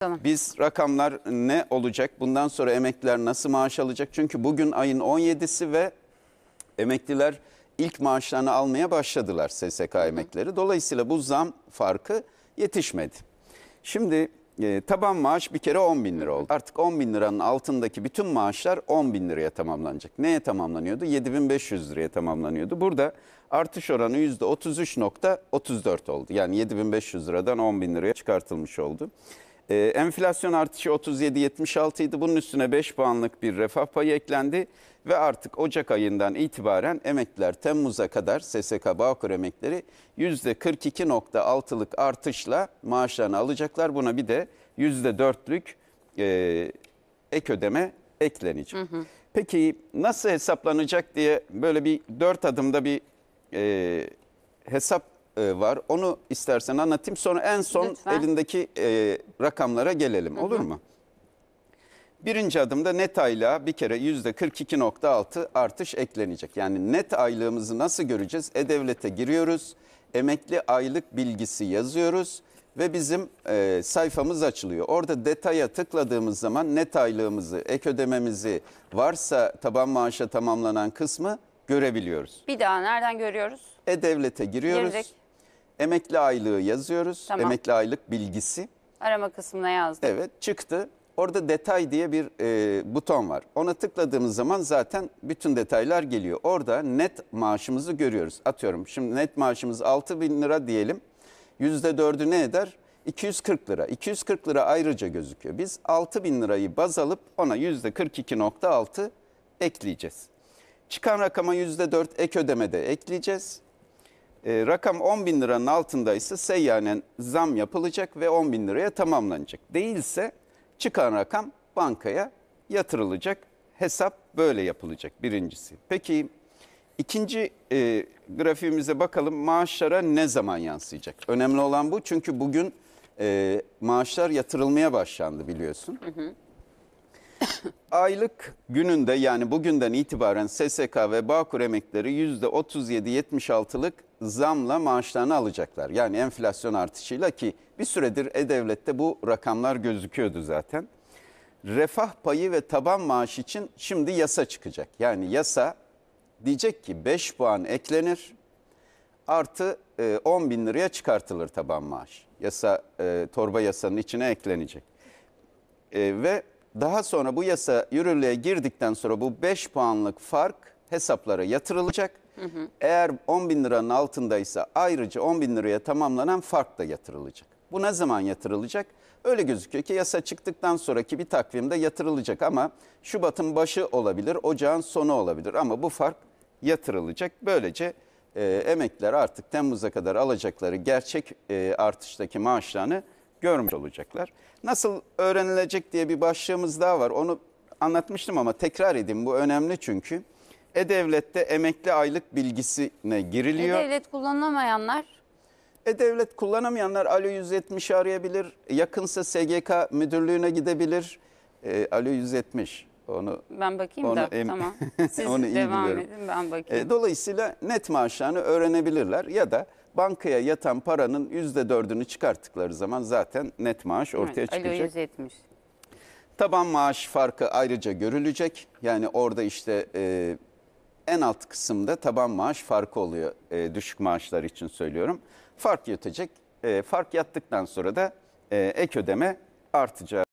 Tamam. Biz rakamlar ne olacak? Bundan sonra emekliler nasıl maaş alacak? Çünkü bugün ayın 17'si ve emekliler ilk maaşlarını almaya başladılar SSK emekleri. Dolayısıyla bu zam farkı yetişmedi. Şimdi e, taban maaş bir kere 10 bin lira oldu. Artık 10 bin liranın altındaki bütün maaşlar 10 bin liraya tamamlanacak. Neye tamamlanıyordu? 7500 liraya tamamlanıyordu. Burada artış oranı %33.34 oldu. Yani 7500 liradan 10 bin liraya çıkartılmış oldu. Ee, enflasyon artışı 37.76 idi. Bunun üstüne 5 puanlık bir refah payı eklendi ve artık Ocak ayından itibaren emekliler Temmuz'a kadar SSK Bağkur emekleri %42.6'lık artışla maaşlarını alacaklar. Buna bir de %4'lük e, ek ödeme eklenecek. Hı hı. Peki nasıl hesaplanacak diye böyle bir dört adımda bir e, hesap e, var. Onu istersen anlatayım. Sonra en son Lütfen. elindeki e, rakamlara gelelim. Hı hı. Olur mu? Birinci adımda net aylığa bir kere yüzde %42.6 artış eklenecek. Yani net aylığımızı nasıl göreceğiz? E-Devlet'e giriyoruz, emekli aylık bilgisi yazıyoruz ve bizim e, sayfamız açılıyor. Orada detaya tıkladığımız zaman net aylığımızı, ek ödememizi, varsa taban maaşa tamamlanan kısmı görebiliyoruz. Bir daha nereden görüyoruz? E-Devlet'e giriyoruz. Girecek. Emekli aylığı yazıyoruz. Tamam. Emekli aylık bilgisi. Arama kısmına yazdım. Evet çıktı. Orada detay diye bir e, buton var. Ona tıkladığımız zaman zaten bütün detaylar geliyor. Orada net maaşımızı görüyoruz. Atıyorum şimdi net maaşımız 6 bin lira diyelim. %4'ü ne eder? 240 lira. 240 lira ayrıca gözüküyor. Biz 6 bin lirayı baz alıp ona %42.6 ekleyeceğiz. Çıkan rakama %4 ek ödeme de ekleyeceğiz. E, rakam 10 bin liranın altında ise seyyanen zam yapılacak ve 10 bin liraya tamamlanacak. Değilse çıkan rakam bankaya yatırılacak. Hesap böyle yapılacak birincisi. Peki ikinci e, grafiğimize bakalım maaşlara ne zaman yansıyacak? Önemli olan bu çünkü bugün e, maaşlar yatırılmaya başlandı biliyorsun. Hı hı aylık gününde yani bugünden itibaren SSK ve Bağkur emekleri %37-76'lık zamla maaşlarını alacaklar. Yani enflasyon artışıyla ki bir süredir E-Devlet'te bu rakamlar gözüküyordu zaten. Refah payı ve taban maaş için şimdi yasa çıkacak. Yani yasa diyecek ki 5 puan eklenir artı 10 e, bin liraya çıkartılır taban maaş. Yasa e, torba yasanın içine eklenecek. E, ve daha sonra bu yasa yürürlüğe girdikten sonra bu 5 puanlık fark hesaplara yatırılacak. Hı hı. Eğer 10 bin liranın altındaysa ayrıca 10 bin liraya tamamlanan fark da yatırılacak. Bu ne zaman yatırılacak? Öyle gözüküyor ki yasa çıktıktan sonraki bir takvimde yatırılacak ama Şubat'ın başı olabilir, Ocağın sonu olabilir ama bu fark yatırılacak. Böylece e, emekliler artık Temmuz'a kadar alacakları gerçek e, artıştaki maaşlarını görmüş olacaklar. Nasıl öğrenilecek diye bir başlığımız daha var. Onu anlatmıştım ama tekrar edeyim. Bu önemli çünkü. E-Devlet'te emekli aylık bilgisine giriliyor. E-Devlet kullanamayanlar? E-Devlet kullanamayanlar Alo 170'i arayabilir. Yakınsa SGK müdürlüğüne gidebilir. E, Alo 170 onu ben bakayım onu da em- tamam. Siz onu devam edin ben bakayım. E, dolayısıyla net maaşlarını öğrenebilirler ya da bankaya yatan paranın %4'ünü çıkarttıkları zaman zaten net maaş ortaya evet, çıkacak. Alo 170. Taban maaş farkı ayrıca görülecek. Yani orada işte e, en alt kısımda taban maaş farkı oluyor. E, düşük maaşlar için söylüyorum. Fark yatacak. E, fark yattıktan sonra da e, ek ödeme artacak.